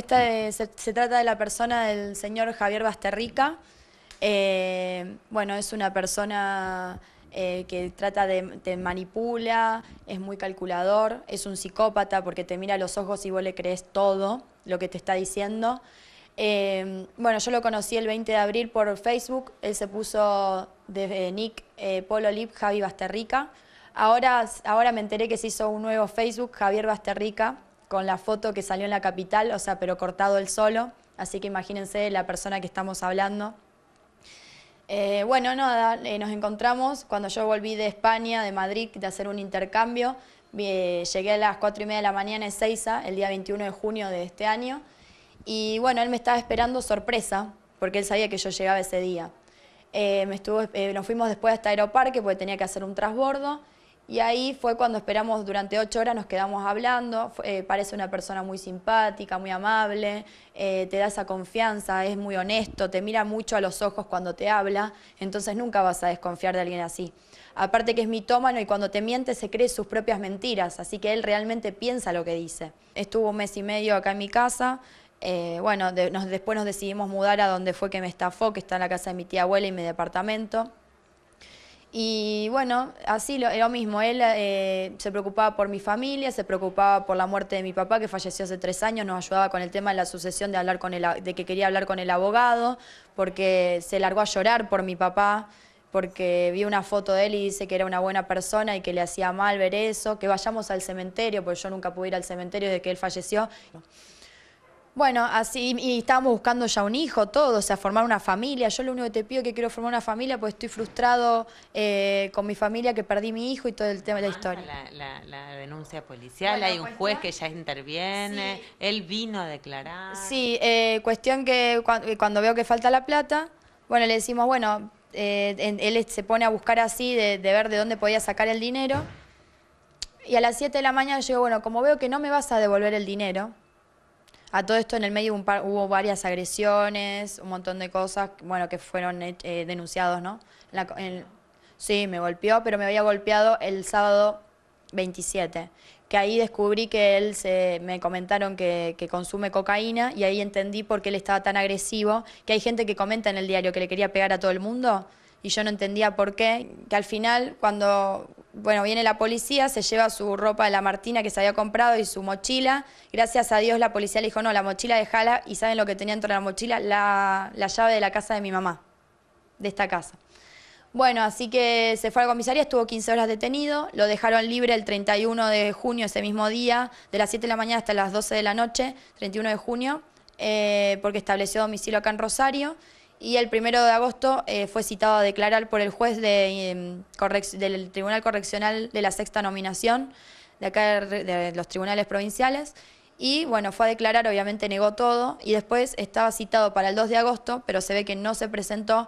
Esta se, trata de la persona del señor Javier Basterrica. Eh, bueno, es una persona eh, que trata de, te manipula, es muy calculador, es un psicópata porque te mira los ojos y vos le crees todo lo que te está diciendo. Eh, bueno, yo lo conocí el 20 de abril por Facebook, él se puso de Nick Polo Lip Javi Basterrica. Ahora, ahora me enteré que se hizo un nuevo Facebook, Javier Basterrica con la foto que salió en la capital, o sea, pero cortado el solo, así que imagínense la persona que estamos hablando. Eh, bueno, nada, eh, nos encontramos cuando yo volví de España, de Madrid, de hacer un intercambio. Eh, llegué a las 4 y media de la mañana en Seiza, el día 21 de junio de este año. Y bueno, él me estaba esperando sorpresa, porque él sabía que yo llegaba ese día. estuvo, nos fuimos después hasta Aeroparque porque tenía que hacer un transbordo y ahí fue cuando esperamos durante ocho horas, nos quedamos hablando, eh, parece una persona muy simpática, muy amable, eh, te da esa confianza, es muy honesto, te mira mucho a los ojos cuando te habla, entonces nunca vas a desconfiar de alguien así. Aparte que es mitómano y cuando te miente se cree sus propias mentiras, así que él realmente piensa lo que dice. Estuvo un mes y medio acá en mi casa, eh, bueno, después nos decidimos mudar a donde fue que me estafó, que está en la casa de mi tía abuela y mi departamento. Y bueno, así lo, mismo, él eh, se preocupaba por mi familia, se preocupaba por la muerte de mi papá, que falleció hace tres años, nos ayudaba con el tema de la sucesión, de, hablar con el, de que quería hablar con el abogado, porque se largó a llorar por mi papá, porque vi una foto de él y dice que era una buena persona y que le hacía mal ver eso, que vayamos al cementerio, porque yo nunca pude ir al cementerio desde que él falleció. Bueno, así, y estábamos buscando ya un hijo, todo, o sea, formar una familia. Yo lo único que te pido es que quiero formar una familia, pues estoy frustrado eh, con mi familia, que perdí mi hijo y todo el tema de la historia. La, denuncia policial, hay un juez que ya interviene, él vino a declarar. Sí, eh, cuestión que eh, cuando, veo que falta la plata, bueno, le decimos, bueno, él se pone a buscar así, de, de ver de dónde podía sacar el dinero. Y a las 7 de la mañana yo bueno, como veo que no me vas a devolver el dinero, a todo esto en el medio hubo varias agresiones, un montón de cosas, bueno, que fueron eh, eh, denunciados, ¿no? sí, me golpeó, pero me había golpeado el sábado 27, que ahí descubrí que él se, me comentaron que, que, consume cocaína y ahí entendí por qué él estaba tan agresivo, que hay gente que comenta en el diario que le quería pegar a todo el mundo y yo no entendía por qué, que al final cuando bueno, viene la policía, se lleva su ropa de la Martina que se había comprado y su mochila. Gracias a Dios la policía le dijo, no, la mochila jala, y ¿saben lo que tenía dentro de la mochila? La, llave de la casa de mi mamá, de esta casa. Bueno, así que se fue a la comisaría, estuvo 15 horas detenido, lo dejaron libre el 31 de junio, ese mismo día, de las 7 de la mañana hasta las 12 de la noche, 31 de junio, eh, porque estableció domicilio acá en Rosario y el primero de agosto eh, fue citado a declarar por el juez de, em, del Tribunal Correccional de la Sexta Nominación, de acá de los tribunales provinciales, y bueno, fue a declarar, obviamente negó todo, y después estaba citado para el 2 de agosto, pero se ve que no se presentó.